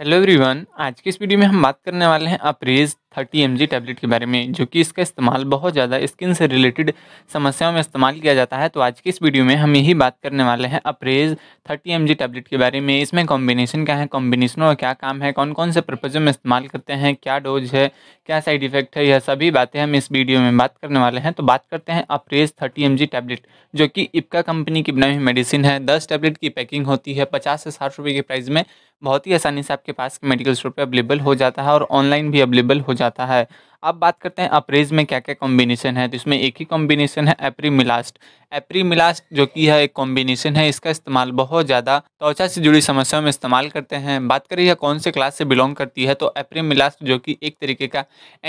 hello everyone आज के इस वीडियो में हम बात करने वाले हैं अप्रेज थर्टी एम टैबलेट के बारे में जो कि इसका इस्तेमाल बहुत ज़्यादा स्किन से रिलेटेड समस्याओं में इस्तेमाल किया जाता है तो आज की इस वीडियो में हम यही बात करने वाले हैं अप्रेज थर्टी एम टैबलेट के बारे में इसमें कॉम्बिनेशन क्या है कॉम्बिनेशनों का क्या काम है कौन कौन से पर्पज़ों में इस्तेमाल करते हैं क्या डोज है क्या साइड इफ़ेक्ट है यह सभी बातें हम इस वीडियो में बात करने वाले हैं तो बात करते हैं अप्रेज थर्टी एम टैबलेट जो कि इपका कंपनी की बनाई हुई मेडिसिन है दस टैबलेट की पैकिंग होती है पचास से साठ रुपये के प्राइस में बहुत ही आसानी से आपके पास मेडिकल स्टोर पर अवेलेबल हो जाता है और ऑनलाइन भी अवेलेबल हो जाता जाता है अब बात करते हैं अप्रेज में क्या क्या कॉम्बिनेशन है तो इसमें एक ही कॉम्बिनेशन है एप्रीमिलास्ट एप्रीमिलास्ट जो कि है एक कॉम्बिनेशन है इसका इस्तेमाल बहुत ज़्यादा त्वचा से जुड़ी समस्याओं में इस्तेमाल करते हैं बात करें यह कौन से क्लास से बिलोंग करती है तो एप्रीमिलास्ट जो कि एक तरीके का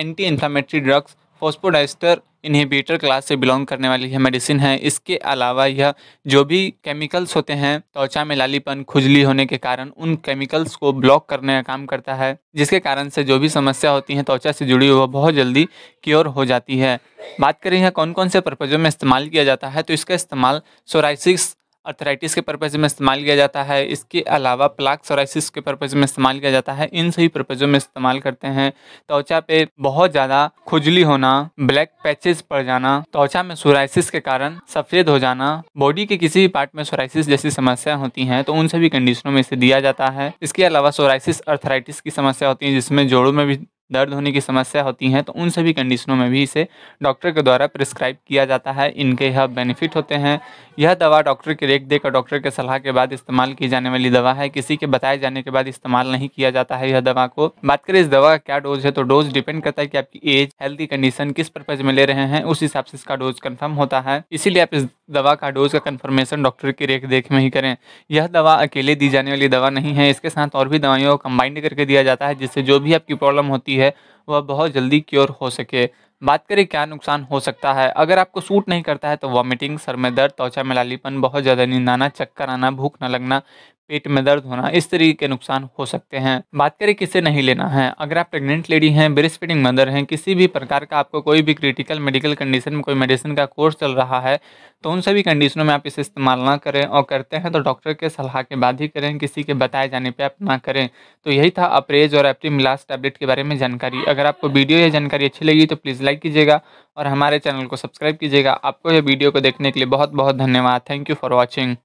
anti inflammatory drugs phosphodiesterase inhibitor class से बिलोंग करने वाली यह मेडिसिन है इसके अलावा यह जो भी केमिकल्स होते हैं त्वचा में लालीपन खुजली होने के कारण उन केमिकल्स को ब्लॉक करने का काम करता है जिसके कारण से जो भी समस्या होती है त्वचा से जुड़ी हुई बहुत जल्दी क्योर हो जाती है बात करें यह कौन कौन से पर्पज़ों में इस्तेमाल किया जाता है तो इसका इस्तेमाल सोराइसिक्स अर्थराइटिस के पर्पज़ में इस्तेमाल किया जाता है इसके अलावा प्लाक सोराइसिस के पर्पज़ में इस्तेमाल किया जाता है इन सभी पर्पज़ों में इस्तेमाल करते हैं त्वचा पे बहुत ज़्यादा खुजली होना ब्लैक पैचेस पड़ जाना त्वचा में सोराइसिस के कारण सफ़ेद हो जाना बॉडी के किसी भी पार्ट में सोराइसिस जैसी समस्या होती हैं तो उन सभी कंडीशनों में इसे दिया जाता है इसके अलावा सोराइसिस अर्थराइटिस की समस्या होती है जिसमें जोड़ों में भी दर्द होने की समस्या होती हैं तो उन सभी कंडीशनों में भी इसे डॉक्टर के द्वारा प्रिस्क्राइब किया जाता है इनके यह बेनिफिट होते हैं यह दवा डॉक्टर की रेख देख और डॉक्टर के सलाह के बाद इस्तेमाल की जाने वाली दवा है किसी के बताए जाने के बाद इस्तेमाल नहीं किया जाता है यह दवा को बात करें इस दवा का क्या डोज है तो डोज डिपेंड करता है कि आपकी एज हेल्थी कंडीशन किस परपज में ले रहे हैं उस हिसाब से इसका डोज कन्फर्म होता है इसीलिए आप इस दवा का डोज का कन्फर्मेशन डॉक्टर की रेख देख में ही करें यह दवा अकेले दी जाने वाली दवा नहीं है इसके साथ और भी दवाइयों को कंबाइंड करके दिया जाता है जिससे जो भी आपकी प्रॉब्लम होती है होती है वह बहुत जल्दी क्योर हो सके बात करें क्या नुकसान हो सकता है अगर आपको सूट नहीं करता है तो वॉमिटिंग सर में दर्द त्वचा में लालीपन बहुत ज़्यादा नींद आना चक्कर आना भूख न लगना पेट में दर्द होना इस तरीके के नुकसान हो सकते हैं बात करें किसे नहीं लेना है अगर आप प्रेग्नेंट लेडी हैं ब्रेस्ट फीडिंग मदर हैं किसी भी प्रकार का आपको कोई भी क्रिटिकल मेडिकल कंडीशन में कोई मेडिसिन का कोर्स चल रहा है तो उन सभी कंडीशनों में आप इसे इस्तेमाल ना करें और करते हैं तो डॉक्टर के सलाह के बाद ही करें किसी के बताए जाने पर आप ना करें तो यही था अप्रेज और एप्टीमिलास टैबलेट के बारे में जानकारी अगर आपको वीडियो या जानकारी अच्छी लगी तो प्लीज़ लाइक कीजिएगा और हमारे चैनल को सब्सक्राइब कीजिएगा आपको यह वीडियो को देखने के लिए बहुत बहुत धन्यवाद थैंक यू फॉर वॉचिंग